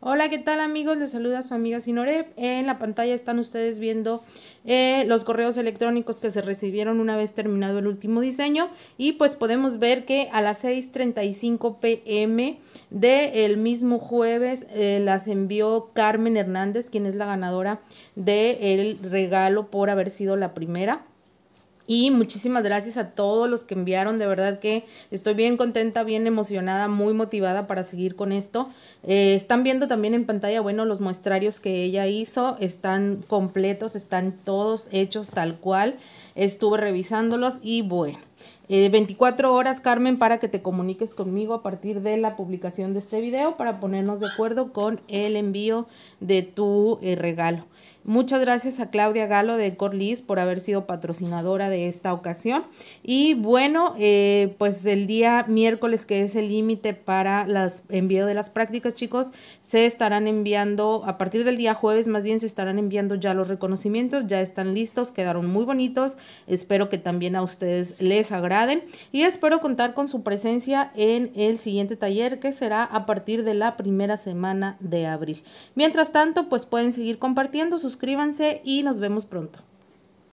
Hola, ¿qué tal amigos? Les saluda su amiga Sinorev. En la pantalla están ustedes viendo eh, los correos electrónicos que se recibieron una vez terminado el último diseño y pues podemos ver que a las 6.35 pm del mismo jueves eh, las envió Carmen Hernández, quien es la ganadora del regalo por haber sido la primera. Y muchísimas gracias a todos los que enviaron, de verdad que estoy bien contenta, bien emocionada, muy motivada para seguir con esto. Eh, están viendo también en pantalla, bueno, los muestrarios que ella hizo, están completos, están todos hechos tal cual. Estuve revisándolos y bueno. 24 eh, horas, Carmen, para que te comuniques conmigo a partir de la publicación de este video para ponernos de acuerdo con el envío de tu eh, regalo. Muchas gracias a Claudia Galo de Corlis por haber sido patrocinadora de esta ocasión. Y bueno, eh, pues el día miércoles, que es el límite para las envío de las prácticas, chicos, se estarán enviando, a partir del día jueves más bien, se estarán enviando ya los reconocimientos, ya están listos, quedaron muy bonitos. Espero que también a ustedes les agraden y espero contar con su presencia en el siguiente taller que será a partir de la primera semana de abril. Mientras tanto, pues pueden seguir compartiendo, suscríbanse y nos vemos pronto.